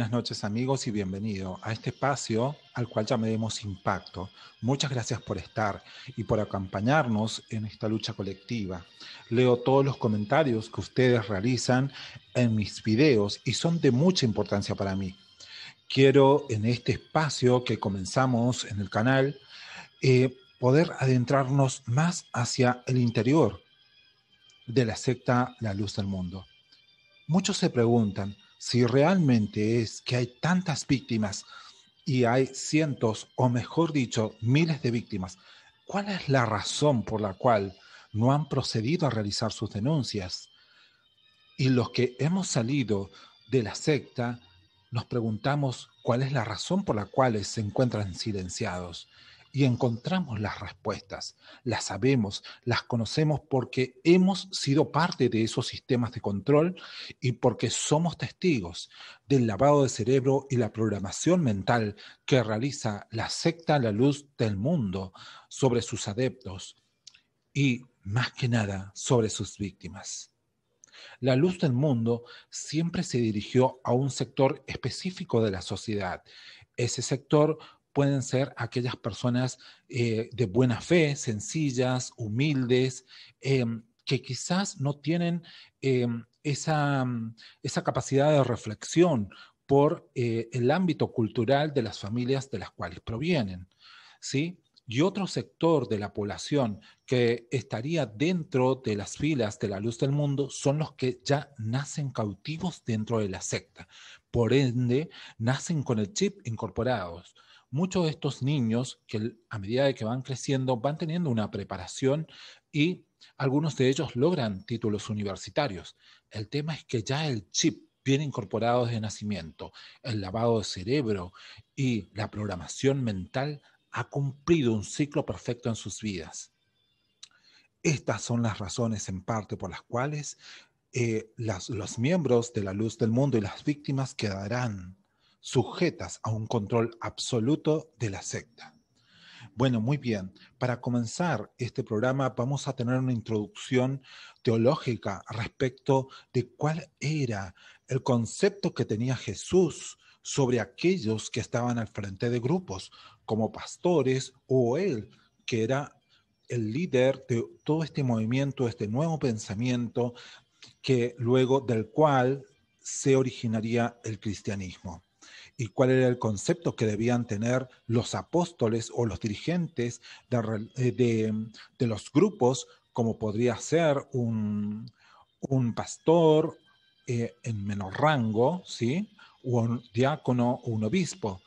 buenas noches amigos y bienvenido a este espacio al cual llamaremos Impacto. Muchas gracias por estar y por acompañarnos en esta lucha colectiva. Leo todos los comentarios que ustedes realizan en mis videos y son de mucha importancia para mí. Quiero en este espacio que comenzamos en el canal eh, poder adentrarnos más hacia el interior de la secta La Luz del Mundo. Muchos se preguntan, si realmente es que hay tantas víctimas y hay cientos, o mejor dicho, miles de víctimas, ¿cuál es la razón por la cual no han procedido a realizar sus denuncias? Y los que hemos salido de la secta, nos preguntamos cuál es la razón por la cual se encuentran silenciados y encontramos las respuestas, las sabemos, las conocemos porque hemos sido parte de esos sistemas de control y porque somos testigos del lavado de cerebro y la programación mental que realiza la secta La Luz del Mundo sobre sus adeptos y, más que nada, sobre sus víctimas. La luz del mundo siempre se dirigió a un sector específico de la sociedad. Ese sector pueden ser aquellas personas eh, de buena fe, sencillas, humildes, em, que quizás no tienen em, esa, mm, esa capacidad de reflexión por eh, el ámbito cultural de las familias de las cuales provienen. ¿sí? Y otro sector de la población que estaría dentro de las filas de la luz del mundo son los que ya nacen cautivos dentro de la secta. Por ende, nacen con el chip incorporados muchos de estos niños que a medida de que van creciendo van teniendo una preparación y algunos de ellos logran títulos universitarios. El tema es que ya el chip viene incorporado desde nacimiento, el lavado de cerebro y la programación mental ha cumplido un ciclo perfecto en sus vidas. Estas son las razones en parte por las cuales eh, los miembros de la luz del mundo y las víctimas quedarán sujetas a un control absoluto de la secta. Bueno, muy bien. Para comenzar este programa vamos a tener una introducción teológica respecto de cuál era el concepto que tenía Jesús sobre aquellos que estaban al frente de grupos, como pastores o él, que era el líder de todo este movimiento, este nuevo pensamiento, que luego del cual se originaría el cristianismo y cuál era el concepto que debían tener los apóstoles o los dirigentes de, eh, los grupos, como podría ser un, pastor eh, en menor rango, ¿sí? o un diácono o un obispo.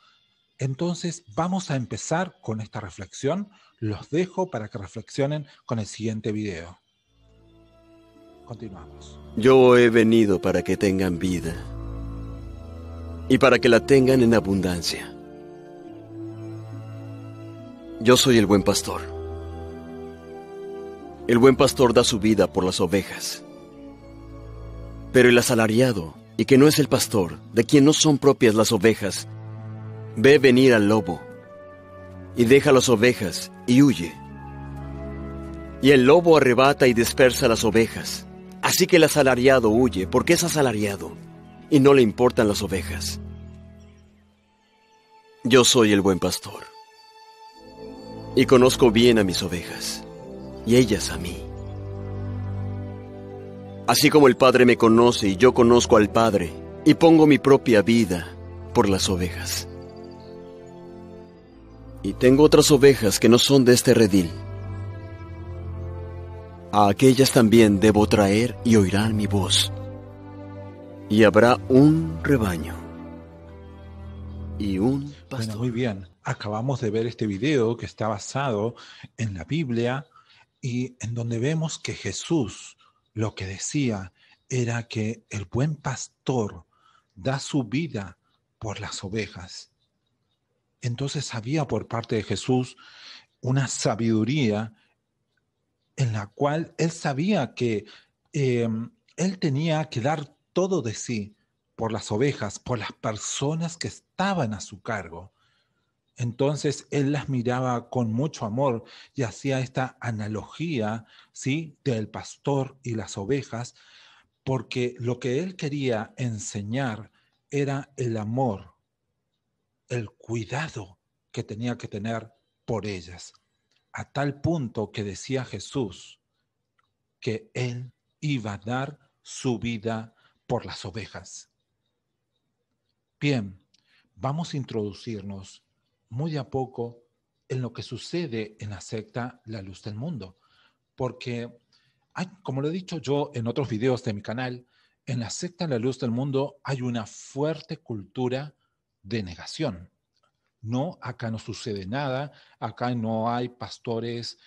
Entonces vamos a empezar con esta reflexión. Los dejo para que reflexionen con el siguiente video. Continuamos. Yo he venido para que tengan vida y para que la tengan en abundancia. Yo soy el buen pastor. El buen pastor da su vida por las ovejas. Pero el asalariado, y que no es el pastor, de quien no son propias las ovejas, ve venir al lobo, y deja las ovejas, y huye. Y el lobo arrebata y dispersa las ovejas. Así que el asalariado huye, porque es asalariado y no le importan las ovejas. Yo soy el buen pastor y conozco bien a mis ovejas y ellas a mí. Así como el Padre me conoce y yo conozco al Padre y pongo mi propia vida por las ovejas. Y tengo otras ovejas que no son de este redil. A aquellas también debo traer y oirán mi voz. Y habrá un rebaño y un pastor. muy bien. Acabamos de ver este video que está basado en la Biblia y en donde vemos que Jesús lo que decía era que el buen pastor da su vida por las ovejas. Entonces había por parte de Jesús una sabiduría en la cual él sabía que eh, él tenía que dar todo de sí por las ovejas, por las personas que estaban a su cargo. Entonces él las miraba con mucho amor y hacía esta analogía, ¿sí?, del pastor y las ovejas, porque lo que él quería enseñar era el amor, el cuidado que tenía que tener por ellas, a tal punto que decía Jesús que él iba a dar su vida por las ovejas. Bien, vamos a introducirnos muy a poco en lo que sucede en la secta La Luz del Mundo, porque, como lo he dicho yo en otros videos de mi canal, en la secta La Luz del Mundo hay una fuerte cultura de negación. No, acá no sucede nada, acá no hay pastores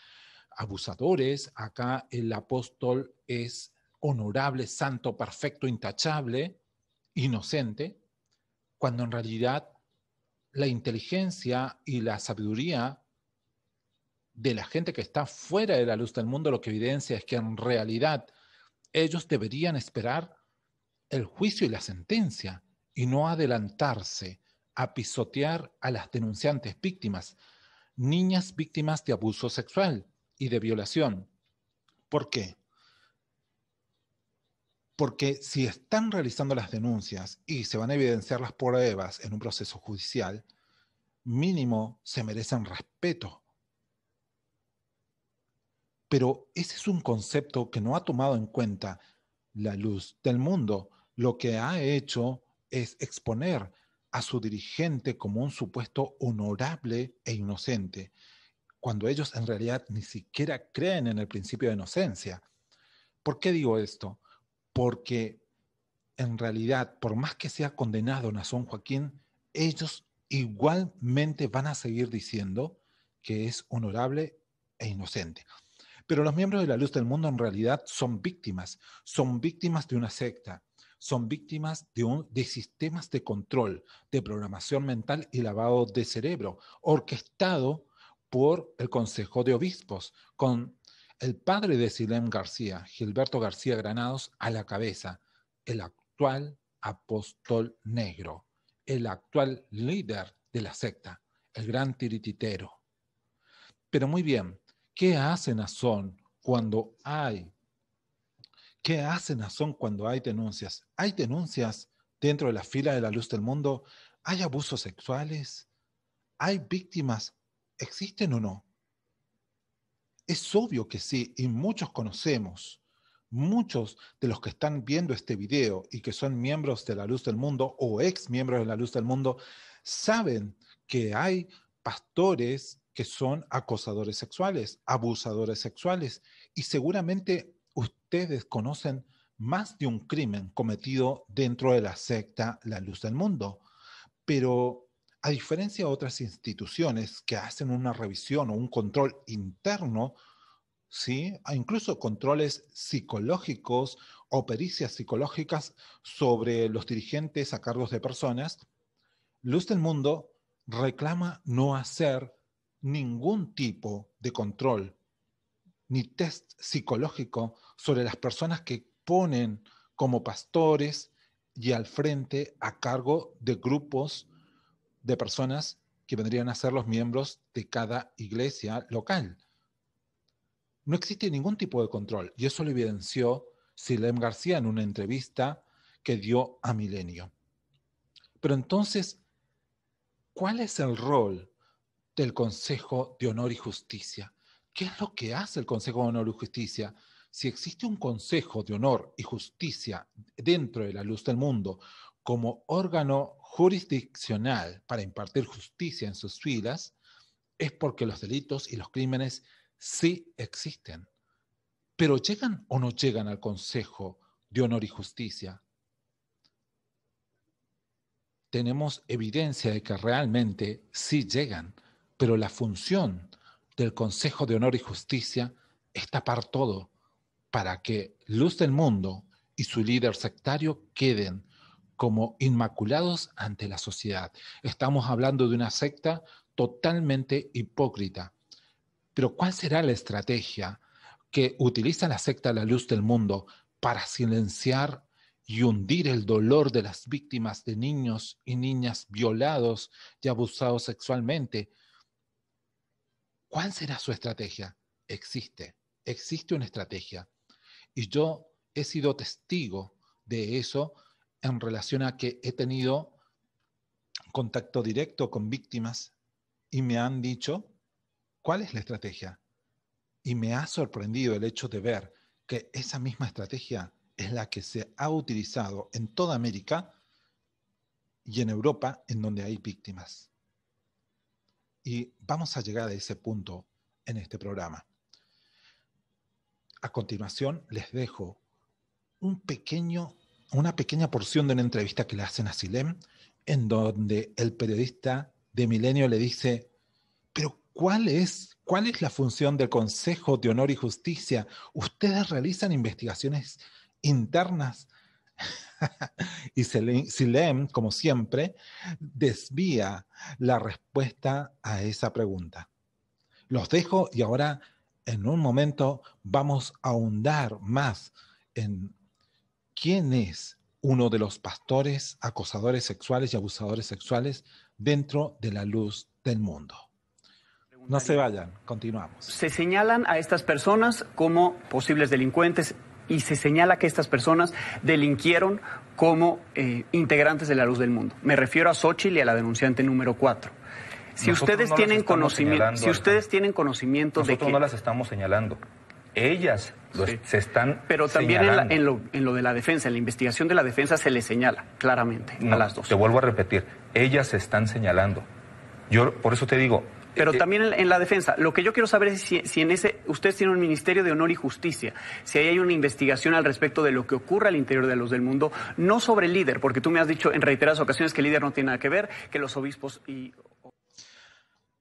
abusadores, acá el apóstol es honorable, santo, perfecto, intachable, inocente, cuando en realidad la inteligencia y la sabiduría de la gente que está fuera de la luz del mundo lo que evidencia es que en realidad ellos deberían esperar el juicio y la sentencia y no adelantarse a pisotear a las denunciantes víctimas, niñas víctimas de abuso sexual y de violación. ¿Por qué? Porque si están realizando las denuncias y se van a evidenciar las pruebas en un proceso judicial, mínimo se merecen respeto. Pero ese es un concepto que no ha tomado en cuenta la luz del mundo. Lo que ha hecho es exponer a su dirigente como un supuesto honorable e inocente, cuando ellos en realidad ni siquiera creen en el principio de inocencia. ¿Por qué digo esto? porque en realidad, por más que sea condenado Nazón Joaquín, ellos igualmente van a seguir diciendo que es honorable e inocente. Pero los miembros de la luz del mundo en realidad son víctimas, son víctimas de una secta, son víctimas de, de sistemas de control, de programación mental y lavado de cerebro, orquestado por el Consejo de Obispos, con el padre de Silem García, Gilberto García Granados, a la cabeza, el actual apóstol negro, el actual líder de la secta, el gran tirititero. Pero muy bien, ¿qué hace Nazón cuando hay? ¿Qué hace cuando hay denuncias? ¿Hay denuncias dentro de la fila de la luz del mundo? ¿Hay abusos sexuales? ¿Hay víctimas? ¿Existen o no? Es obvio que sí, y muchos conocemos. Muchos de los que están viendo este video y que son miembros de la luz del mundo o ex miembros de la luz del mundo saben que hay pastores que son acosadores sexuales, abusadores sexuales, y seguramente ustedes conocen más de un crimen cometido dentro de la secta La Luz del Mundo. Pero a diferencia de otras instituciones que hacen una revisión o un control interno, ¿sí? incluso controles psicológicos o pericias psicológicas sobre los dirigentes a cargos de personas, Luz del Mundo reclama no hacer ningún tipo de control ni test psicológico sobre las personas que ponen como pastores y al frente a cargo de grupos de personas que vendrían a ser los miembros de cada iglesia local. No existe ningún tipo de control y eso lo evidenció Silem García en una entrevista que dio a Milenio. Pero entonces, ¿cuál es el rol del Consejo de Honor y Justicia? ¿Qué es lo que hace el Consejo de Honor y Justicia? Si existe un Consejo de Honor y Justicia dentro de la luz del mundo como órgano jurisdiccional para impartir justicia en sus filas es porque los delitos y los crímenes sí existen. Pero llegan o no llegan al Consejo de Honor y Justicia. Tenemos evidencia de que realmente sí llegan, pero la función del Consejo de Honor y Justicia está tapar todo para que Luz del Mundo y su líder sectario queden como inmaculados ante la sociedad. Estamos hablando de una secta totalmente hipócrita. Pero ¿cuál será la estrategia que utiliza la secta La Luz del Mundo para silenciar y hundir el dolor de las víctimas de niños y niñas violados y abusados sexualmente? ¿Cuál será su estrategia? Existe, existe una estrategia. Y yo he sido testigo de eso en relación a que he tenido contacto directo con víctimas y me han dicho cuál es la estrategia. Y me ha sorprendido el hecho de ver que esa misma estrategia es la que se ha utilizado en toda América y en Europa, en donde hay víctimas. Y vamos a llegar a ese punto en este programa. A continuación les dejo un pequeño una pequeña porción de una entrevista que le hacen a Silem, en donde el periodista de Milenio le dice, pero ¿cuál es, cuál es la función del Consejo de Honor y Justicia? Ustedes realizan investigaciones internas. y Silem, como siempre, desvía la respuesta a esa pregunta. Los dejo y ahora, en un momento, vamos a ahondar más en quién es uno de los pastores acosadores sexuales y abusadores sexuales dentro de la luz del mundo. No se vayan, continuamos. Se señalan a estas personas como posibles delincuentes y se señala que estas personas delinquieron como eh, integrantes de la luz del mundo. Me refiero a Xochitl y a la denunciante número 4. Si ustedes, tienen conocimiento, si ustedes tienen conocimiento de que... no las estamos señalando. Ellas se están. Pero también en, lo, de la defensa, en la investigación de la defensa se le señala claramente a las dos. Te vuelvo a repetir, ellas se están señalando. Yo por eso te digo. Pero eh, también en, la defensa, lo que yo quiero saber es si, en ese ustedes tienen un Ministerio de Honor y Justicia, si ahí hay una investigación al respecto de lo que ocurre al interior de los del mundo, no sobre el líder, porque tú me has dicho en reiteradas ocasiones que el líder no tiene nada que ver, que los obispos y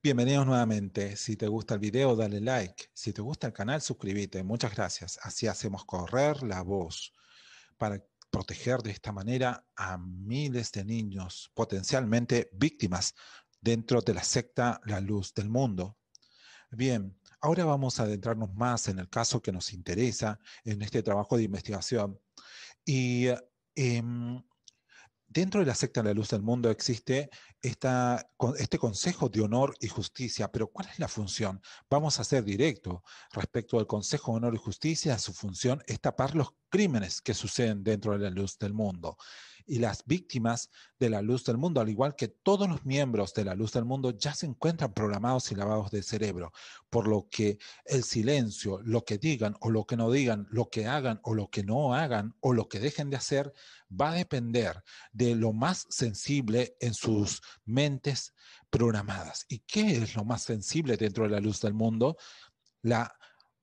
Bienvenidos nuevamente. Si te gusta el video, dale like. Si te gusta el canal, suscríbete. Muchas gracias. Así hacemos correr la voz para proteger de esta manera a miles de niños potencialmente víctimas dentro de la secta La Luz del Mundo. Bien, ahora vamos a adentrarnos más en el caso que nos interesa en este trabajo de investigación. Y eh, em, dentro de la secta de la luz del mundo existe este Consejo de Honor y Justicia, pero ¿cuál es la función? Vamos a ser directo respecto al Consejo de Honor y Justicia, su función es tapar los crímenes que suceden dentro de la luz del mundo y las víctimas de la luz del mundo, al igual que todos los miembros de la luz del mundo ya se encuentran programados y lavados de cerebro, por lo que el silencio, lo que digan o lo que no digan, lo que hagan o lo que no hagan o lo que dejen de hacer, va a depender de lo más sensible en sus mentes programadas. ¿Y qué es lo más sensible dentro de la luz del mundo? La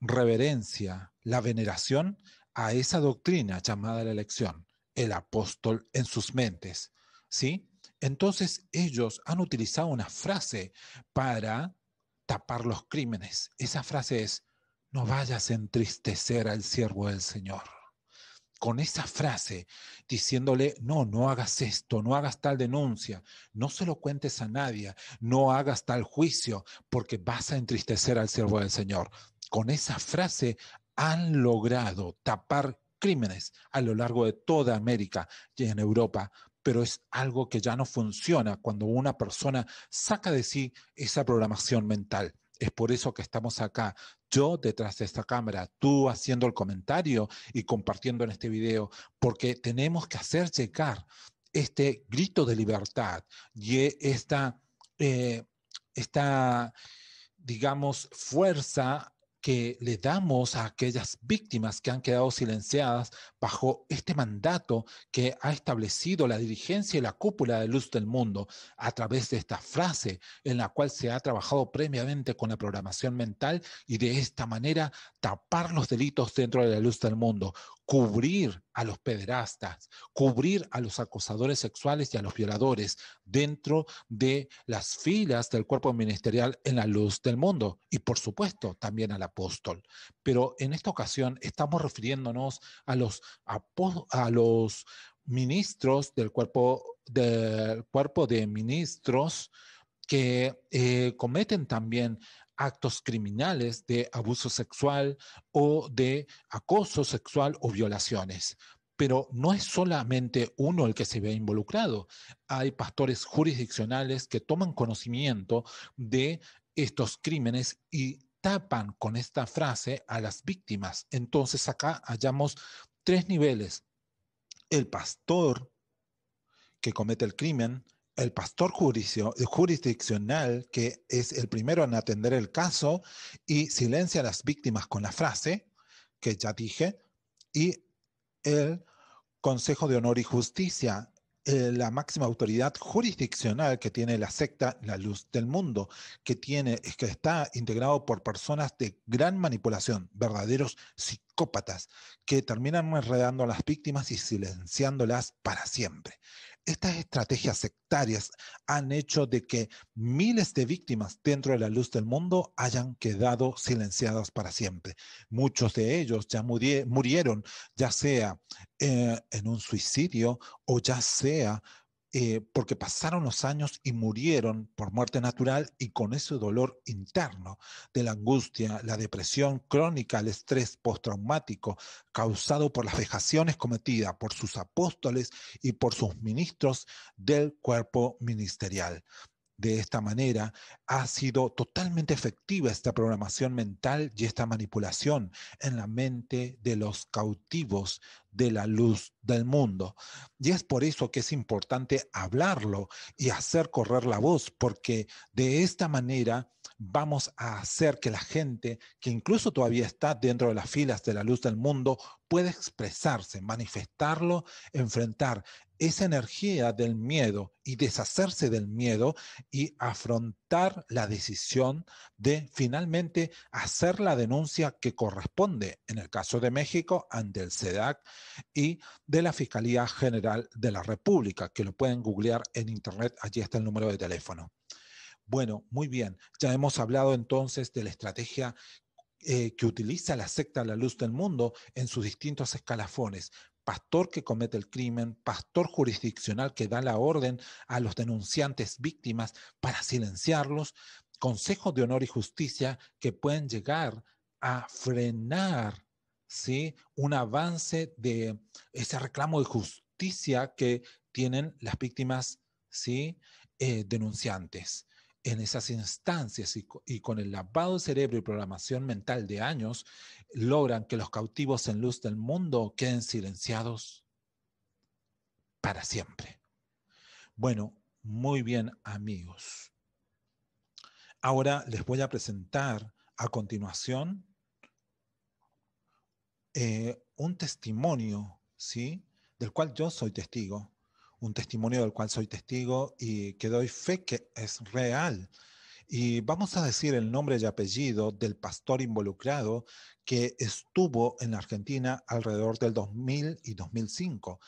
reverencia, la veneración a esa doctrina llamada la elección el apóstol en sus mentes, ¿sí? Entonces ellos han utilizado una frase para tapar los crímenes. Esa frase es, no vayas a entristecer al siervo del Señor. Con esa frase, diciéndole, no, no hagas esto, no hagas tal denuncia, no se lo cuentes a nadie, no hagas tal juicio, porque vas a entristecer al siervo del Señor. Con esa frase han logrado tapar crímenes a lo largo de toda América y en Europa, pero es algo que ya no funciona cuando una persona saca de sí esa programación mental. Es por eso que estamos acá, yo detrás de esta cámara, tú haciendo el comentario y compartiendo en este video, porque tenemos que hacer llegar este grito de libertad y e, esta, eh, esta digamos, fuerza que le damos a aquellas víctimas que han quedado silenciadas bajo este mandato que ha establecido la dirigencia y la cúpula de luz del mundo a través de esta frase en la cual se ha trabajado previamente con la programación mental y de esta manera tapar los delitos dentro de la luz del mundo, cubrir a los pederastas, cubrir a los acosadores sexuales y a los violadores dentro de las filas del cuerpo ministerial en la luz del mundo y por supuesto también al apóstol. Pero en esta ocasión estamos refiriéndonos a los, a los ministros del cuerpo, cuerpo de ministros que eh, cometen también actos criminales de abuso sexual o de acoso sexual o violaciones. Pero no es solamente uno el que se ve involucrado. Hay pastores jurisdiccionales que toman conocimiento de estos crímenes y tapan con esta frase a las víctimas. Entonces acá hallamos tres niveles. El pastor que comete el crimen, el pastor jurisdiccional, que es el primero en atender el caso, y silencia a las víctimas con la frase que ya dije, y el Consejo de Honor y Justicia, eh, la máxima autoridad jurisdiccional que tiene la secta La Luz del Mundo, que tiene que está integrado por personas de gran manipulación, verdaderos psicópatas que terminan enredando a las víctimas y silenciándolas para siempre. Estas estrategias sectarias han hecho de que miles de víctimas dentro de la luz del mundo hayan quedado silenciadas para siempre. Muchos de ellos ya murieron, ya sea eh, en un suicidio o ya sea eh, porque pasaron los años y murieron por muerte natural y con ese dolor interno de la angustia, la depresión crónica, el estrés postraumático causado por las vejaciones cometidas por sus apóstoles y por sus ministros del cuerpo ministerial de esta manera, ha sido totalmente efectiva esta programación mental y esta manipulación en la mente de los cautivos de la luz del mundo. Y es por eso que es importante hablarlo y hacer correr la voz, porque de esta manera vamos a hacer que la gente, que incluso todavía está dentro de las filas de la luz del mundo, pueda expresarse, manifestarlo, enfrentar esa energía del miedo y deshacerse del miedo y afrontar la decisión de finalmente hacer la denuncia que corresponde en el caso de México ante el SEDAC y de la Fiscalía General de la República, que lo pueden googlear en internet, allí está el número de teléfono. Bueno, muy bien. Ya hemos hablado entonces de la estrategia eh, que utiliza la secta La Luz del Mundo en sus distintos escalafones. Pastor que comete el crimen, pastor jurisdiccional que da la orden a los denunciantes víctimas para silenciarlos, consejos de honor y justicia que pueden llegar a frenar un avance de ese reclamo de justicia que tienen las víctimas ¿sí? Eh, denunciantes en esas instancias y, con el lavado cerebro y programación mental de años, logran que los cautivos en luz del mundo queden silenciados para siempre. Bueno, muy bien amigos. Ahora les voy a presentar a continuación eh, un testimonio, ¿sí? Del cual yo soy testigo un testimonio del cual soy testigo y que doy fe que es real. Y vamos a decir el nombre y apellido del pastor involucrado que estuvo en la Argentina alrededor del 2000 y 2005.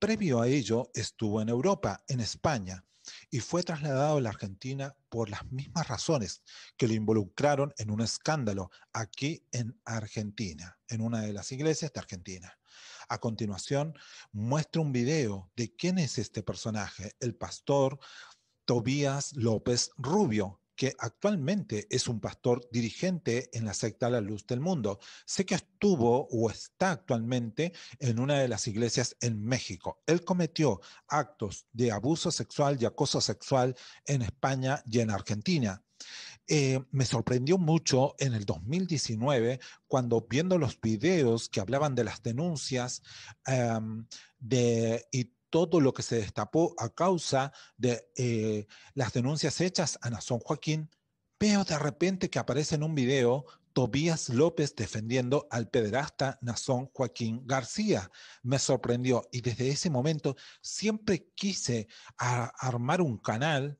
Previo a ello, estuvo en Europa, en España, y fue trasladado a la Argentina por las mismas razones que lo involucraron en un escándalo aquí en Argentina, en una de las iglesias de Argentina. A continuación, muestro un video de quién es este personaje, el pastor Tobías López Rubio, que actualmente es un pastor dirigente en la secta La Luz del Mundo. Sé que estuvo o está actualmente en una de las iglesias en México. Él cometió actos de abuso sexual y acoso sexual en España y en Argentina. Eh, me sorprendió mucho en el 2019 cuando viendo los videos que hablaban de las denuncias em, de, y todo lo que se destapó a causa de eh, las denuncias hechas a Nazón Joaquín, veo de repente que aparece en un video Tobías López defendiendo al pederasta Nazón Joaquín García. Me sorprendió y desde ese momento siempre quise armar un canal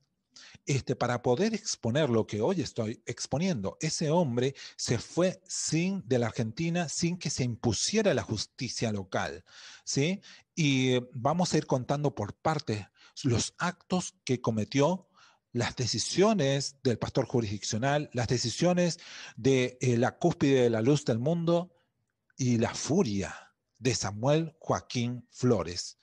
este, para poder exponer lo que hoy estoy exponiendo, ese hombre se fue sin de la Argentina sin que se impusiera la justicia local, ¿sí? Y eh, vamos a ir contando por parte los actos que cometió, las decisiones del pastor jurisdiccional, las decisiones de eh, la cúspide de la luz del mundo y la furia de Samuel Joaquín Flores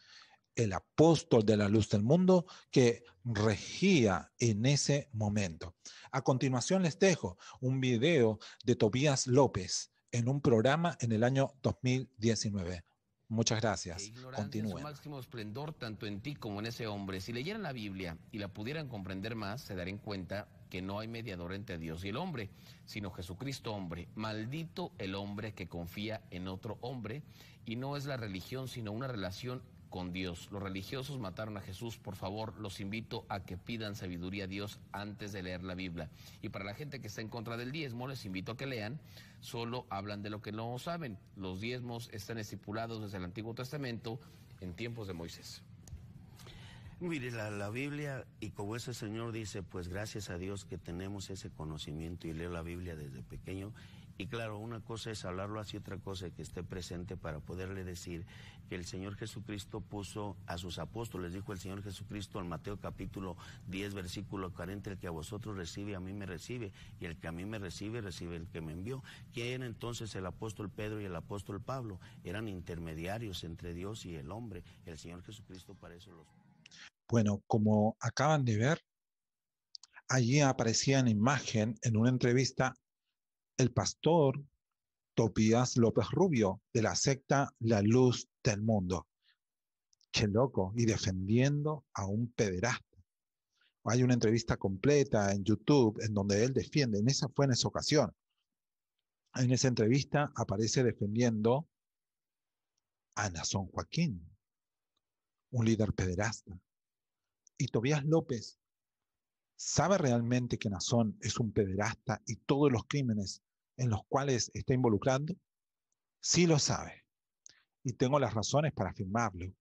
el apóstol de la luz del mundo que regía en ese momento. A continuación les dejo un video de Tobías López en un programa en el año 2019. Muchas gracias. Continúen. máximo esplendor tanto en ti como en ese hombre. Si leyeran la Biblia y la pudieran comprender más, se darían cuenta que no hay mediador entre Dios y el hombre, sino Jesucristo hombre. Maldito el hombre que confía en otro hombre y no es la religión, sino una relación con Dios. Los religiosos mataron a Jesús, por favor, los invito a que pidan sabiduría a Dios antes de leer la Biblia. Y para la gente que está en contra del diezmo, les invito a que lean, solo hablan de lo que no saben. Los diezmos están estipulados desde el Antiguo Testamento en tiempos de Moisés. Mire, la, la, Biblia, y como ese señor dice, pues gracias a Dios que tenemos ese conocimiento y leo la Biblia desde pequeño y claro, una cosa es hablarlo así, otra cosa es que esté presente para poderle decir que el Señor Jesucristo puso a sus apóstoles, dijo el Señor Jesucristo en Mateo capítulo 10, versículo 40, el que a vosotros recibe, a mí me recibe, y el que a mí me recibe, recibe el que me envió. ¿Quién entonces el apóstol Pedro y el apóstol Pablo? Eran intermediarios entre Dios y el hombre. El Señor Jesucristo para eso los... Bueno, como acaban de ver, allí aparecía en imagen en una entrevista el pastor Tobías López Rubio de la secta La Luz del Mundo. Qué loco, y defendiendo a un pederasta. Hay una entrevista completa en YouTube en donde él defiende, en esa fue en esa ocasión. En esa entrevista aparece defendiendo a Nazón Joaquín, un líder pederasta. Y Tobías López sabe realmente que Nazón es un pederasta y todos los crímenes en los cuales está involucrando? Sí lo sabe. Y tengo las razones para afirmarlo.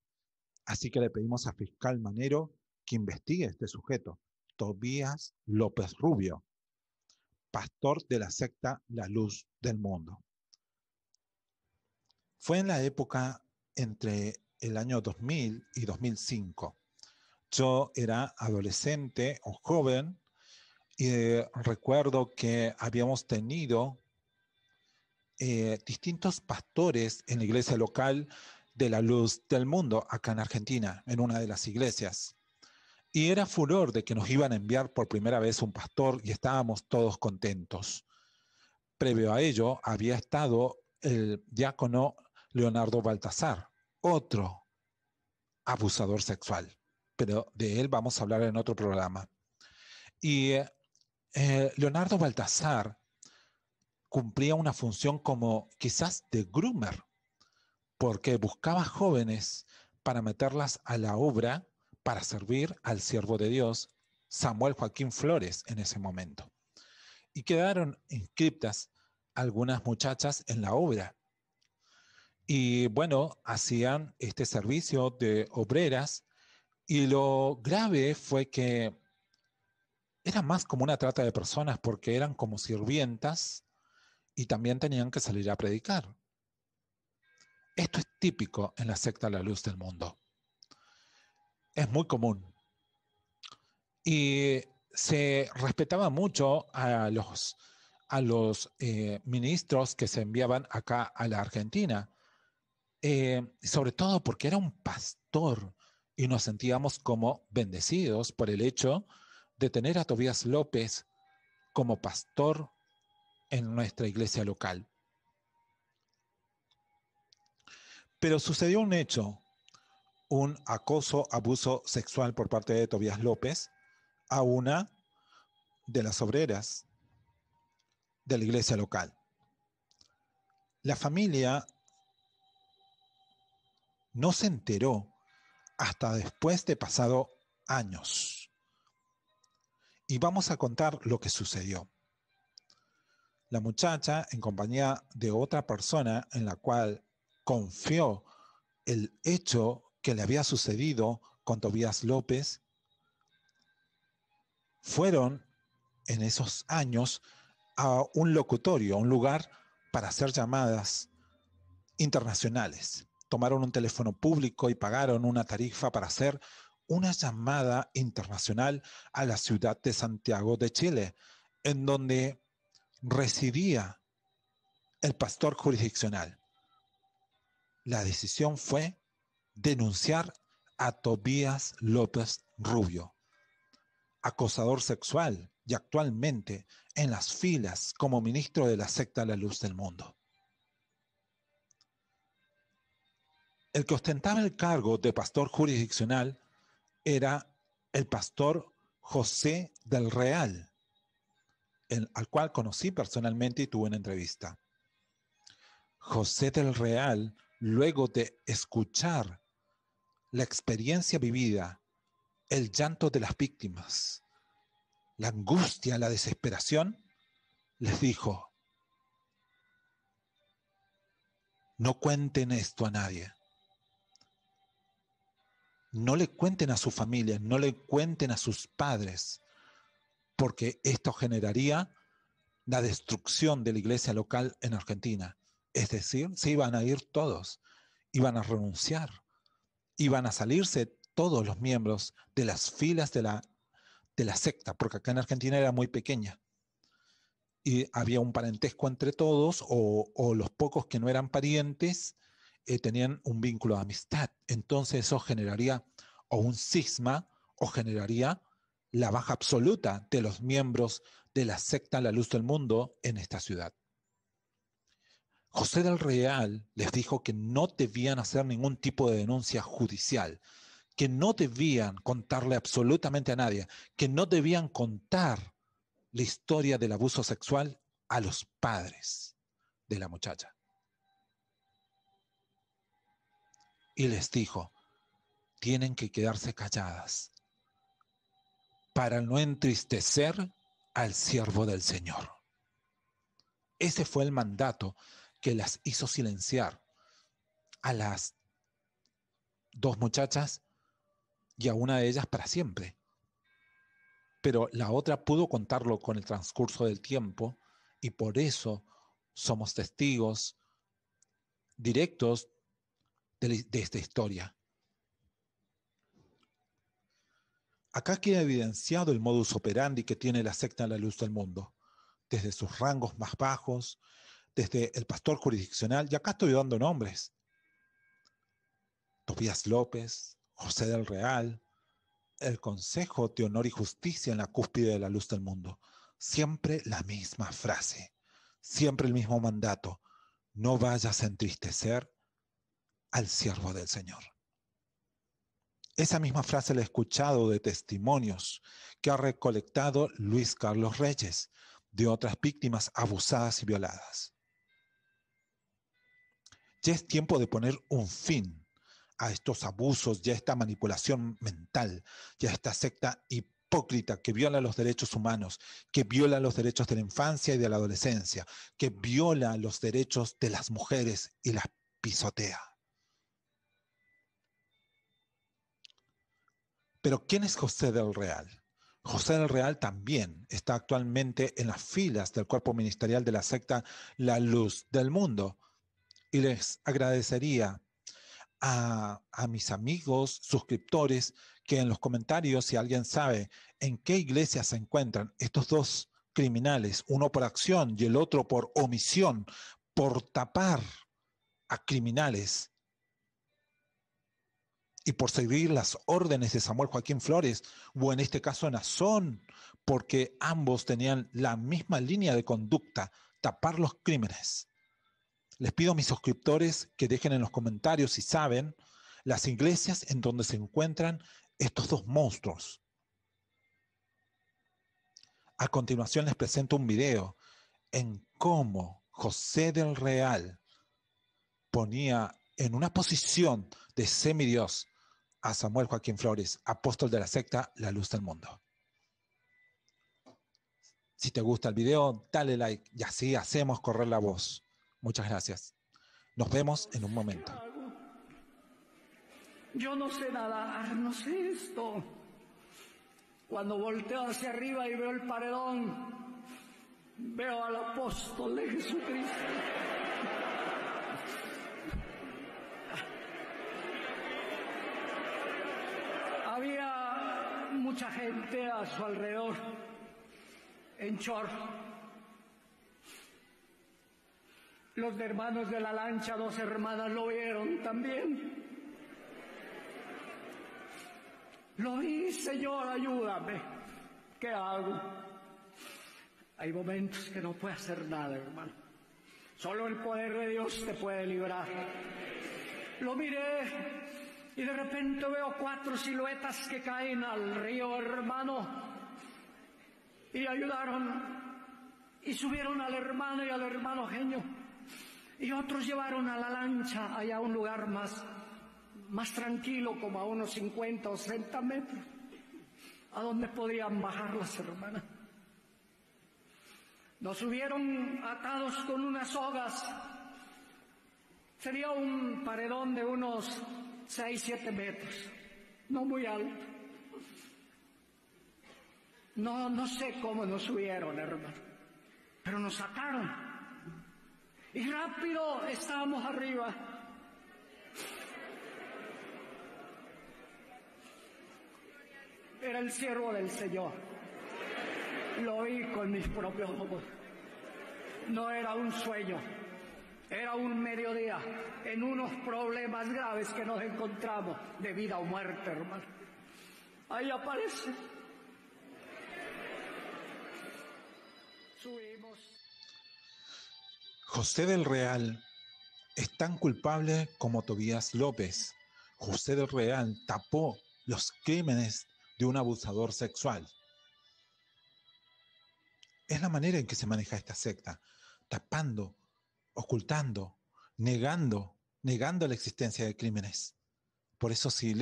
Así que le pedimos a fiscal Manero que investigue este sujeto, Tobías López Rubio, pastor de la secta La Luz del Mundo. Fue en la época entre el año 2000 y 2005. Yo era adolescente o joven y recuerdo que habíamos tenido eh, distintos pastores en la iglesia local de la luz del mundo, acá en Argentina, en una de las iglesias. Y era furor de que nos iban a enviar por primera vez un pastor y estábamos todos contentos. Previo a ello había estado el diácono Leonardo Baltasar, otro abusador sexual, pero de él vamos a hablar en otro programa. Y eh, Leonardo Baltasar cumplía una función como quizás de groomer, porque buscaba jóvenes para meterlas a la obra para servir al siervo de Dios, Samuel Joaquín Flores, en ese momento. Y quedaron inscriptas algunas muchachas en la obra. Y bueno, hacían este servicio de obreras y lo grave fue que era más como una trata de personas porque eran como sirvientas y también tenían que salir a predicar. Esto es típico en la secta La Luz del Mundo. Es muy común. Y se respetaba mucho a los, a los eh, ministros que se enviaban acá a la Argentina, eh, sobre todo porque era un pastor y nos sentíamos como bendecidos por el hecho de tener a Tobías López como pastor en nuestra iglesia local. Pero sucedió un hecho, un acoso, abuso sexual por parte de Tobias López a una de las obreras de la iglesia local. La familia no se enteró hasta después de pasado años. Y vamos a contar lo que sucedió. La muchacha, en compañía de otra persona en la cual confió el hecho que le había sucedido con Tobías López, fueron en esos años a un locutorio, a un lugar para hacer llamadas internacionales. Tomaron un teléfono público y pagaron una tarifa para hacer una llamada internacional a la ciudad de Santiago de Chile, en donde recibía el pastor jurisdiccional. La decisión fue denunciar a Tobías López Rubio, acosador sexual y actualmente en las filas como ministro de la secta La Luz del Mundo. El que ostentaba el cargo de pastor jurisdiccional era el pastor José del Real, al cual conocí personalmente y tuve una entrevista. José del Real, luego de escuchar la experiencia vivida, el llanto de las víctimas, la angustia, la desesperación, les dijo, no cuenten esto a nadie. No le cuenten a su familia, no le cuenten a sus padres, porque esto generaría la destrucción de la iglesia local en Argentina. Es decir, se iban a ir todos, iban a renunciar, iban a salirse todos los miembros de las filas de la, de la secta, porque acá en Argentina era muy pequeña. Y había un parentesco entre todos, o, los pocos que no eran parientes eh, tenían un vínculo de amistad. Entonces eso generaría o un cisma o generaría la baja absoluta de los miembros de la secta La Luz del Mundo en esta ciudad. José del Real les dijo que no debían hacer ningún tipo de denuncia judicial, que no debían contarle absolutamente a nadie, que no debían contar la historia del abuso sexual a los padres de la muchacha. Y les dijo, tienen que quedarse calladas para no entristecer al siervo del Señor. Ese fue el mandato que las hizo silenciar a las dos muchachas y a una de ellas para siempre. Pero la otra pudo contarlo con el transcurso del tiempo y por eso somos testigos directos de, de esta historia. Acá queda evidenciado el modus operandi que tiene la secta en la luz del mundo, desde sus rangos más bajos, desde el pastor jurisdiccional, y acá estoy dando nombres. Tobías López, José del Real, el Consejo de Honor y Justicia en la cúspide de la luz del mundo. Siempre la misma frase, siempre el mismo mandato. No vayas a entristecer al siervo del Señor. Esa misma frase la he escuchado de testimonios que ha recolectado Luis Carlos Reyes de otras víctimas abusadas y violadas. Ya es tiempo de poner un fin a estos abusos, ya esta manipulación mental, ya esta secta hipócrita que viola los derechos humanos, que viola los derechos de la infancia y de la adolescencia, que viola los derechos de las mujeres y las pisotea. Pero ¿quién es José del Real? José del Real también está actualmente en las filas del cuerpo ministerial de la secta La Luz del Mundo. Y les agradecería a, mis amigos suscriptores que en los comentarios, si alguien sabe en qué iglesia se encuentran estos dos criminales, uno por acción y el otro por omisión, por tapar a criminales y por seguir las órdenes de Samuel Joaquín Flores, o en este caso Nazón, porque ambos tenían la misma línea de conducta, tapar los crímenes. Les pido a mis suscriptores que dejen en los comentarios si saben las iglesias en donde se encuentran estos dos monstruos. A continuación les presento un video en cómo José del Real ponía en una posición de semidios a Samuel Joaquín Flores, apóstol de la secta La Luz del Mundo. Si te gusta el video, dale like y así hacemos correr la voz. Muchas gracias. Nos vemos en un momento. Yo no sé nadar, no sé esto. Cuando volteo hacia arriba y veo el paredón, veo al apóstol de Jesucristo. mucha gente a su alrededor en chor. Los hermanos de la lancha, dos hermanas, lo vieron también. Lo vi, Señor, ayúdame. ¿Qué hago? Hay momentos que no puede hacer nada, hermano. Solo el poder de Dios te puede librar. Lo miré y de repente veo cuatro siluetas que caen al río hermano y ayudaron y subieron al hermano y al hermano genio y otros llevaron a la lancha allá a un lugar más, más tranquilo, como a unos 50 o 60 metros, a donde podían bajar las hermanas. Nos subieron atados con unas sogas. Sería un paredón de unos 6, 7 metros, no muy alto. No, no sé cómo nos subieron, hermano, pero nos sacaron. Y rápido estábamos arriba. Era el siervo del Señor. Lo vi con mis propios ojos. No era un sueño. Era un mediodía en unos problemas graves que nos encontramos de vida o muerte, hermano. Ahí aparece. Subimos. José del Real es tan culpable como Tobías López. José del Real tapó los crímenes de un abusador sexual. Es la manera en que se maneja esta secta, tapando ocultando, negando, negando la existencia de crímenes. Por eso si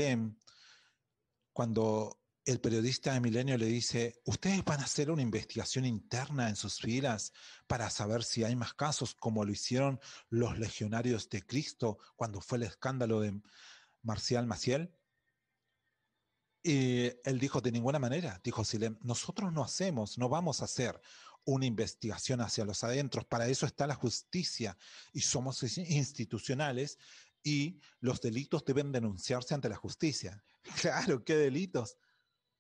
cuando el periodista de Milenio le dice, ustedes van a hacer una investigación interna en sus filas para saber si hay más casos, como lo hicieron los legionarios de Cristo cuando fue el escándalo de Marcial Maciel. Y él dijo, de ninguna manera, dijo Silem, nosotros no hacemos, no vamos a hacer una investigación hacia los adentros. Para eso está la justicia y somos institucionales y los delitos deben denunciarse ante la justicia. Claro, ¿qué delitos?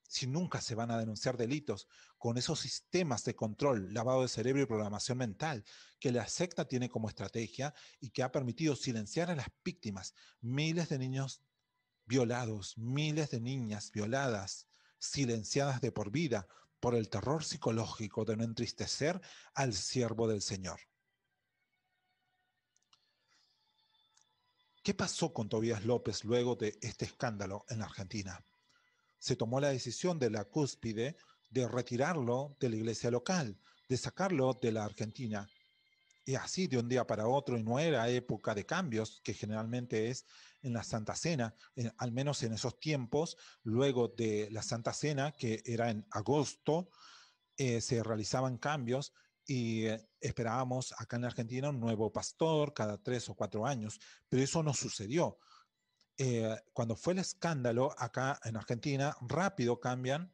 Si nunca se van a denunciar delitos con esos sistemas de control, lavado de cerebro y programación mental que la secta tiene como estrategia y que ha permitido silenciar a las víctimas, miles de niños violados, miles de niñas violadas, silenciadas de por vida, por el terror psicológico de no entristecer al siervo del Señor. ¿Qué pasó con Tobias López luego de este escándalo en la Argentina? Se tomó la decisión de la cúspide de retirarlo de la iglesia local, de sacarlo de la Argentina y así de un día para otro y no era época de cambios, que generalmente es en la Santa Cena, al menos en esos tiempos, luego de la Santa Cena, que era en agosto, eh, se realizaban cambios y eh, esperábamos acá en Argentina un nuevo pastor cada tres o cuatro años, pero eso no sucedió. Eh, cuando fue el escándalo acá en Argentina, rápido cambian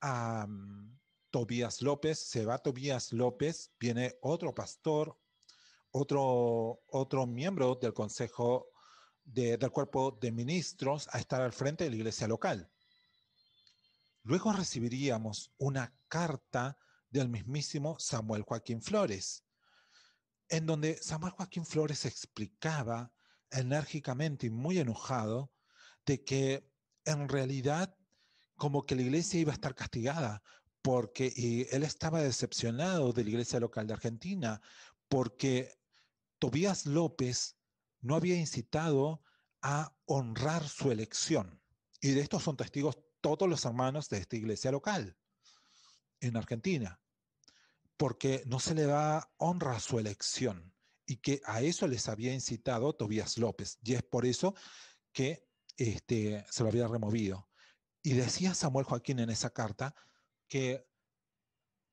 a... Mm, Tobías López, se va Tobías López, viene otro pastor, otro, otro miembro del Consejo del Cuerpo de Ministros a estar al frente de la iglesia local. Luego recibiríamos una carta del mismísimo Samuel Joaquín Flores, en donde Samuel Joaquín Flores explicaba enérgicamente y muy enojado de que en realidad como que la iglesia iba a estar castigada porque él estaba decepcionado de la iglesia local de Argentina, porque Tobías López no había incitado a honrar su elección. Y de esto son testigos todos los hermanos de esta iglesia local en Argentina, porque no se le da honra a su elección y que a eso les había incitado Tobías López. Y es por eso que este, se lo había removido. Y decía Samuel Joaquín en esa carta que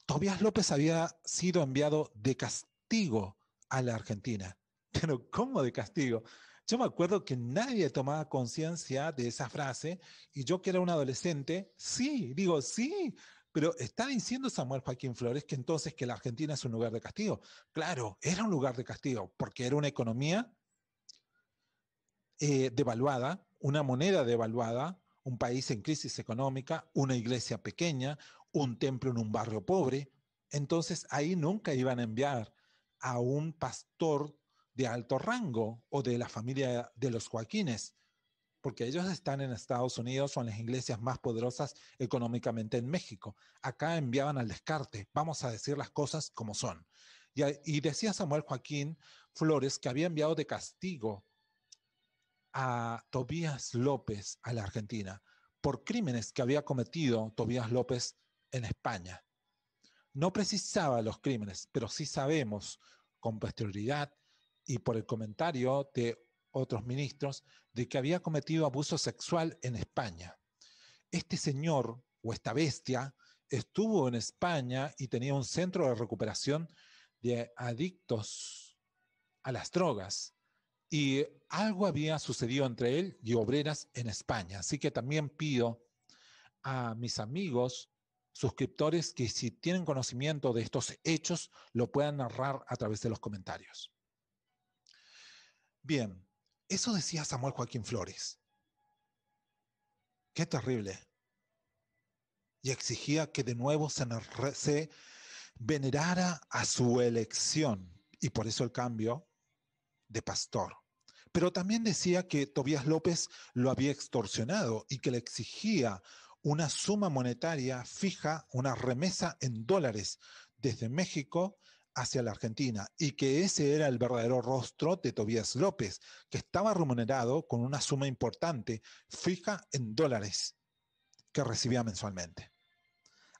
Tobias López había sido enviado de castigo a la Argentina. Pero ¿cómo de castigo? Yo me acuerdo que nadie tomaba conciencia de esa frase y yo que era un adolescente, sí, digo, sí, pero está diciendo Samuel Joaquín Flores que entonces que la Argentina es un lugar de castigo. Claro, era un lugar de castigo porque era una economía eh, devaluada, una moneda devaluada, un país en crisis económica, una iglesia pequeña, un templo en un barrio pobre, entonces ahí nunca iban a enviar a un pastor de alto rango o de la familia de los Joaquines, porque ellos están en Estados Unidos son las iglesias más poderosas económicamente en México. Acá enviaban al descarte, vamos a decir las cosas como son. Y, y decía Samuel Joaquín Flores que había enviado de castigo a Tobías López a la Argentina por crímenes que había cometido Tobías López en España. No precisaba los crímenes, pero sí sabemos con posterioridad y por el comentario de otros ministros de que había cometido abuso sexual en España. Este señor o esta bestia estuvo en España y tenía un centro de recuperación de adictos a las drogas. Y algo había sucedido entre él y obreras en España. Así que también pido a mis amigos suscriptores que si tienen conocimiento de estos hechos lo puedan narrar a través de los comentarios. Bien, eso decía Samuel Joaquín Flores. Qué terrible. Y exigía que de nuevo se, venerara a su elección y por eso el cambio de pastor. Pero también decía que Tobías López lo había extorsionado y que le exigía una suma monetaria fija, una remesa en dólares desde México hacia la Argentina y que ese era el verdadero rostro de Tobías López, que estaba remunerado con una suma importante fija en dólares que recibía mensualmente.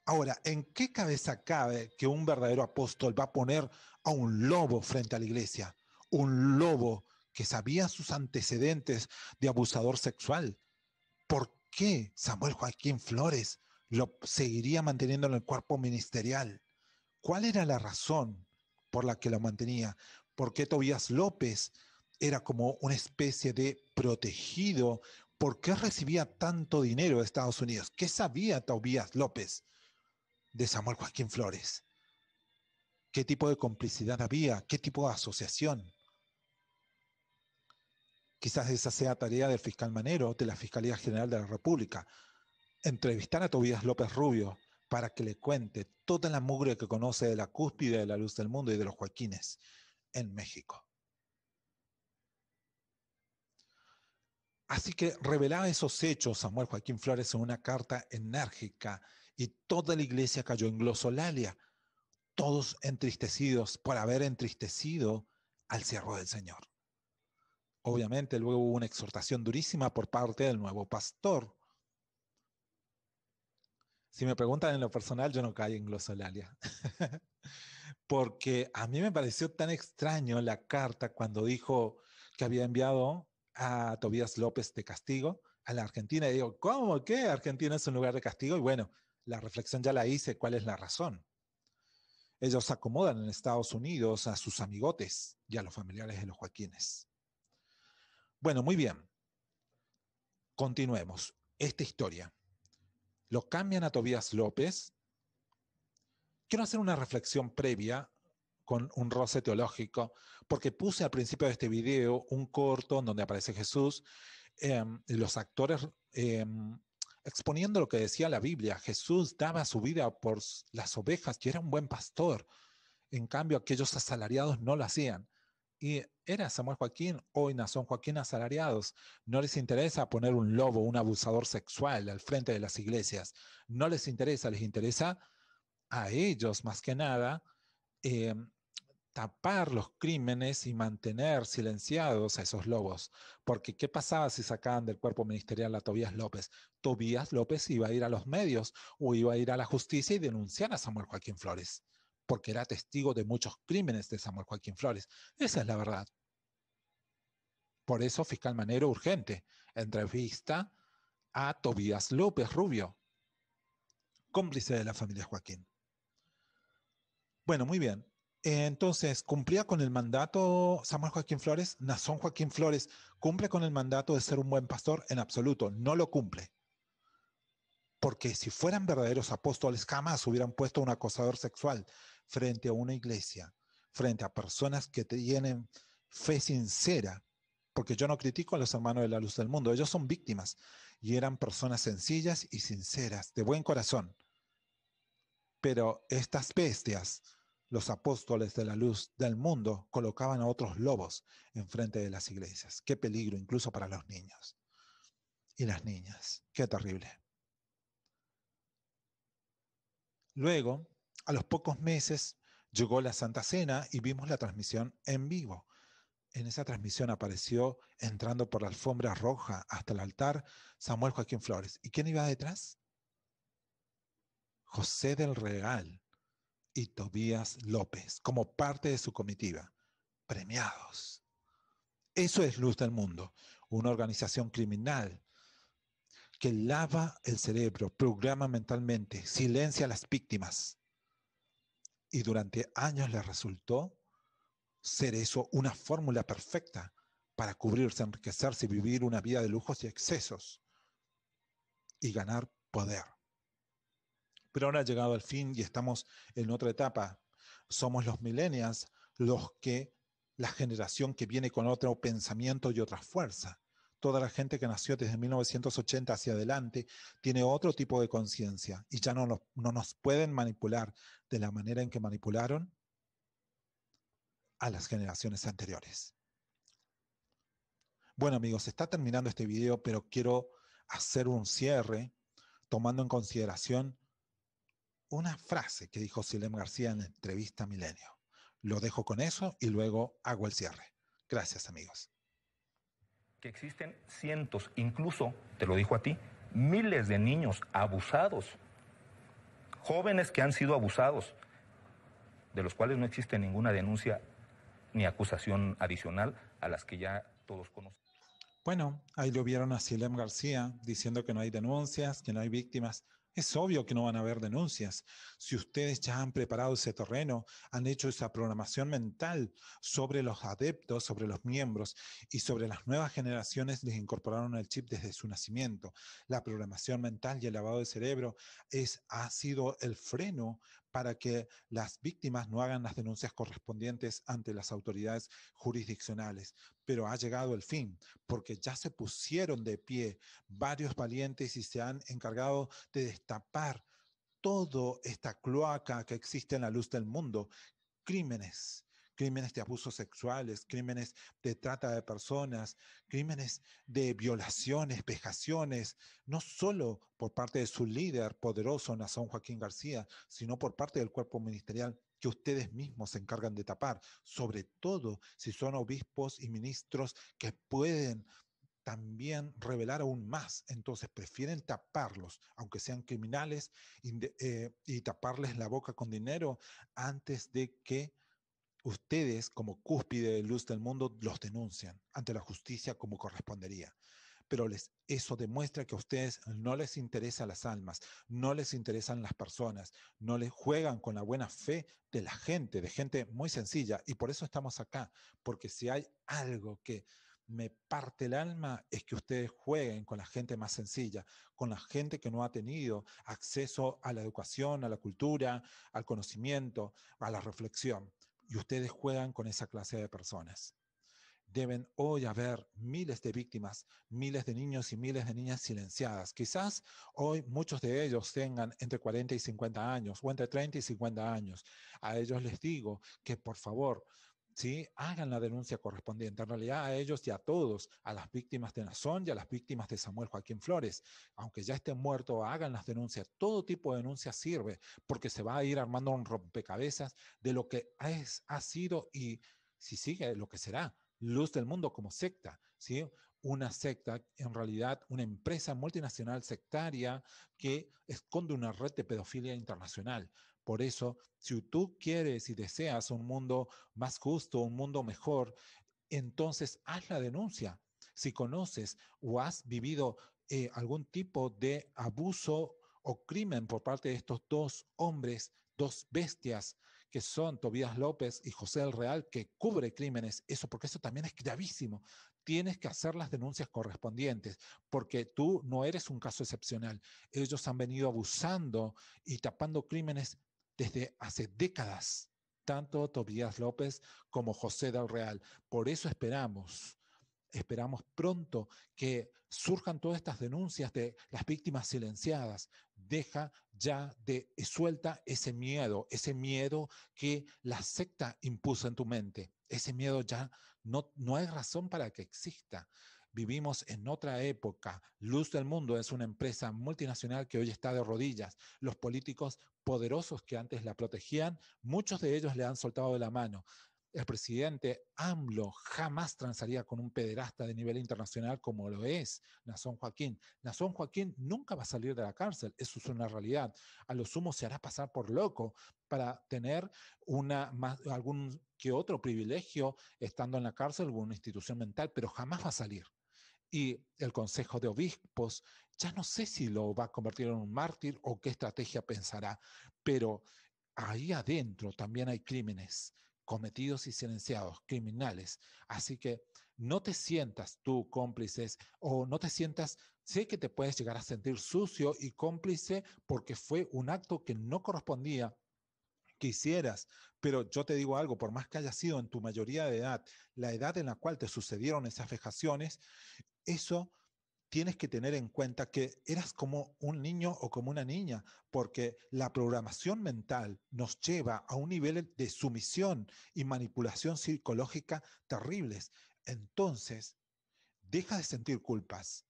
Ahora, ¿en qué cabeza cabe que un verdadero apóstol va a poner a un lobo frente a la iglesia? Un lobo que sabía sus antecedentes de abusador sexual. ¿Por qué Samuel Joaquín Flores lo seguiría manteniendo en el cuerpo ministerial? ¿Cuál era la razón por la que lo mantenía? ¿Por qué Tobías López era como una especie de protegido? ¿Por qué recibía tanto dinero de Estados Unidos? ¿Qué sabía Tobías López de Samuel Joaquín Flores? ¿Qué tipo de complicidad había? ¿Qué tipo de asociación? Quizás esa sea tarea del fiscal Manero de la Fiscalía General de la República. Entrevistar a Tobías López Rubio para que le cuente toda la mugre que conoce de la cúspide de la luz del mundo y de los Joaquines en México. Así que revelaba esos hechos Samuel Joaquín Flores en una carta enérgica y toda la iglesia cayó en glosolalia, todos entristecidos por haber entristecido al siervo del Señor. Obviamente luego hubo una exhortación durísima por parte del nuevo pastor. Si me preguntan en lo personal, yo no caí en glosolalia. Porque a mí me pareció tan extraño la carta cuando dijo que había enviado a Tobías López de castigo a la Argentina. Y digo, ¿cómo que Argentina es un lugar de castigo? Y bueno, la reflexión ya la hice, ¿cuál es la razón? Ellos acomodan en Estados Unidos a sus amigotes y a los familiares de los Joaquines. Bueno, muy bien. Continuemos. Esta historia. Lo cambian a Tobías López. Quiero hacer una reflexión previa con un roce teológico, porque puse al principio de este video un corto en donde aparece Jesús, em, los actores em, exponiendo lo que decía la Biblia. Jesús daba su vida por las ovejas que era un buen pastor. En cambio, aquellos asalariados no lo hacían y era Samuel Joaquín, hoy son Joaquín asalariados. No les interesa poner un lobo, un abusador sexual al frente de las iglesias. No les interesa, les interesa a ellos más que nada eh, tapar los crímenes y mantener silenciados a esos lobos. Porque ¿qué pasaba si sacaban del cuerpo ministerial a Tobías López? Tobías López iba a ir a los medios o iba a ir a la justicia y denunciar a Samuel Joaquín Flores porque era testigo de muchos crímenes de Samuel Joaquín Flores. Esa es la verdad. Por eso, fiscal Manero, urgente, entrevista a Tobías López Rubio, cómplice de la familia Joaquín. Bueno, muy bien. Entonces, ¿cumplía con el mandato Samuel Joaquín Flores? Nazón Joaquín Flores, ¿cumple con el mandato de ser un buen pastor? En absoluto, no lo cumple. Porque si fueran verdaderos apóstoles, jamás hubieran puesto un acosador sexual frente a una iglesia, frente a personas que tienen fe sincera, porque yo no critico a los hermanos de la luz del mundo, ellos son víctimas y eran personas sencillas y sinceras, de buen corazón. Pero estas bestias, los apóstoles de la luz del mundo, colocaban a otros lobos enfrente de las iglesias. Qué peligro incluso para los niños y las niñas. Qué terrible. Luego, a los pocos meses llegó la Santa Cena y vimos la transmisión en vivo. En esa transmisión apareció, entrando por la alfombra roja hasta el altar, Samuel Joaquín Flores. ¿Y quién iba detrás? José del Regal y Tobías López, como parte de su comitiva, premiados. Eso es Luz del Mundo, una organización criminal que lava el cerebro, programa mentalmente, silencia a las víctimas y durante años le resultó ser eso una fórmula perfecta para cubrirse, enriquecerse y vivir una vida de lujos y excesos y ganar poder. Pero ahora ha llegado el fin y estamos en otra etapa. Somos los millennials los que, la generación que viene con otro pensamiento y otra fuerza toda la gente que nació desde 1980 hacia adelante tiene otro tipo de conciencia y ya no nos, nos pueden manipular de la manera en que manipularon a las generaciones anteriores. Bueno amigos, está terminando este video, pero quiero hacer un cierre tomando en consideración una frase que dijo Silem García en la entrevista Milenio. Lo dejo con eso y luego hago el cierre. Gracias amigos que existen cientos, incluso, te lo dijo a ti, miles de niños abusados, jóvenes que han sido abusados, de los cuales no existe ninguna denuncia ni acusación adicional a las que ya todos conocemos. Bueno, ahí lo vieron a Silem García diciendo que no hay denuncias, que no hay víctimas. Es obvio que no van a haber denuncias. Si ustedes ya han preparado ese terreno, han hecho esa programación mental sobre los adeptos, sobre los miembros y sobre las nuevas generaciones, les incorporaron el chip desde su nacimiento. La programación mental y el lavado de cerebro es, ha sido el freno para que las víctimas no hagan las denuncias correspondientes ante las autoridades jurisdiccionales. Pero ha llegado el fin, porque ya se pusieron de pie varios valientes y se han encargado de destapar toda esta cloaca que existe en la luz del mundo, crímenes crímenes de abusos sexuales, crímenes de trata de personas, crímenes de violaciones, vejaciones, no solo por parte de su líder poderoso, Nazón Joaquín García, sino por parte del cuerpo ministerial que ustedes mismos se encargan de tapar, sobre todo si son obispos y ministros que pueden también revelar aún más. Entonces prefieren taparlos, aunque sean criminales, eh, y taparles la boca con dinero antes de que ustedes, como cúspide de luz del mundo, los denuncian ante la justicia como correspondería. Pero les, eso demuestra que a ustedes no les interesan las almas, no les interesan las personas, no les juegan con la buena fe de la gente, de gente muy sencilla. Y por eso estamos acá, porque si hay algo que me parte el alma es que ustedes jueguen con la gente más sencilla, con la gente que no ha tenido acceso a la educación, a la cultura, al conocimiento, a la reflexión y ustedes juegan con esa clase de personas. Deben hoy haber miles de víctimas, miles de niños y miles de niñas silenciadas. Quizás hoy muchos de ellos tengan entre 40 y 50 años o entre 30 y 50 años. A ellos les digo que por favor ¿sí? hagan la denuncia correspondiente. En realidad a ellos y a todos, a las víctimas de Nazón y a las víctimas de Samuel Joaquín Flores, aunque ya esté muerto, hagan las denuncias. Todo tipo de denuncia sirve porque se va a ir armando un rompecabezas de lo que es, ha sido y si sigue lo que será. Luz del Mundo como secta, ¿sí? Una secta, en realidad, una empresa multinacional sectaria que esconde una red de pedofilia internacional. Por eso, si tú quieres y deseas un mundo más justo, un mundo mejor, entonces haz la denuncia. Si conoces o has vivido eh, algún tipo de abuso o crimen por parte de estos dos hombres, dos bestias, que son Tobías López y José el Real, que cubre crímenes, eso porque eso también es gravísimo. Tienes que hacer las denuncias correspondientes, porque tú no eres un caso excepcional. Ellos han venido abusando y tapando crímenes desde hace décadas, tanto Tobías López como José del Real. Por eso esperamos esperamos pronto que surjan todas estas denuncias de las víctimas silenciadas. Deja ya de suelta ese miedo, ese miedo que la secta impuso en tu mente. Ese miedo ya no, no hay razón para que exista. Vivimos en otra época. Luz del Mundo es una empresa multinacional que hoy está de rodillas. Los políticos poderosos que antes la protegían, muchos de ellos le han soltado de la mano. El presidente AMLO jamás transaría con un pederasta de nivel internacional como lo es Nazón Joaquín. Nazón Joaquín nunca va a salir de la cárcel, eso es una realidad. A lo sumo se hará pasar por loco para tener una, algún que otro privilegio estando en la cárcel o una institución mental, pero jamás va a salir y el Consejo de Obispos, ya no sé si lo va a convertir en un mártir o qué estrategia pensará, pero ahí adentro también hay crímenes cometidos y silenciados, criminales. Así que no te sientas tú cómplices o no te sientas, sé que te puedes llegar a sentir sucio y cómplice porque fue un acto que no correspondía quisieras, pero yo te digo algo, por más que haya sido en tu mayoría de edad, la edad en la cual te sucedieron esas vejaciones, eso tienes que tener en cuenta que eras como un niño o como una niña, porque la programación mental nos lleva a un nivel de sumisión y manipulación psicológica terribles. Entonces, deja de sentir culpas,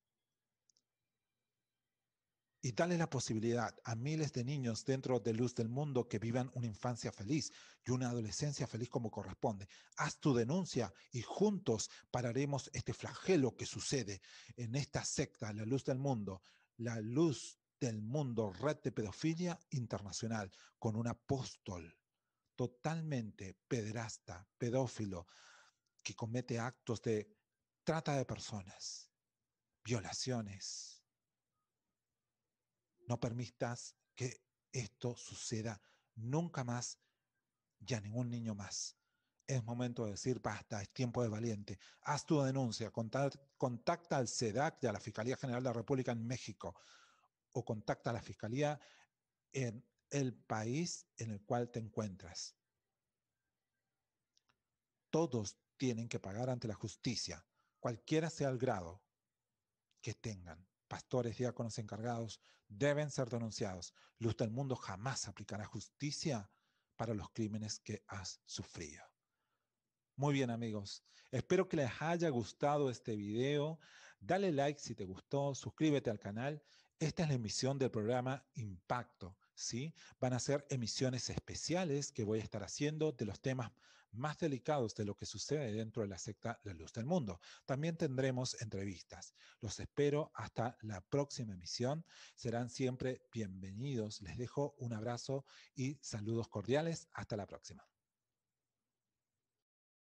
y dale la posibilidad a miles de niños dentro de Luz del Mundo que vivan una infancia feliz y una adolescencia feliz como corresponde. Haz tu denuncia y juntos pararemos este flagelo que sucede en esta secta, la Luz del Mundo, la Luz del Mundo, Red de Pedofilia Internacional, con un apóstol totalmente pederasta, pedófilo, que comete actos de trata de personas, violaciones no permitas que esto suceda nunca más y a ningún niño más. Es momento de decir, basta, es tiempo de valiente. Haz tu denuncia, contacta al SEDAC y a la Fiscalía General de la República en México o contacta a la Fiscalía en el país en el cual te encuentras. Todos tienen que pagar ante la justicia, cualquiera sea el grado que tengan, pastores, diáconos, encargados, deben ser denunciados. Luz del mundo jamás aplicará justicia para los crímenes que has sufrido. Muy bien amigos, espero que les haya gustado este video. Dale like si te gustó, suscríbete al canal. Esta es la emisión del programa Impacto. ¿sí? Van a ser emisiones especiales que voy a estar haciendo de los temas más delicados de lo que sucede dentro de la secta La Luz del Mundo. También tendremos entrevistas. Los espero hasta la próxima emisión. Serán siempre bienvenidos. Les dejo un abrazo y saludos cordiales. Hasta la próxima.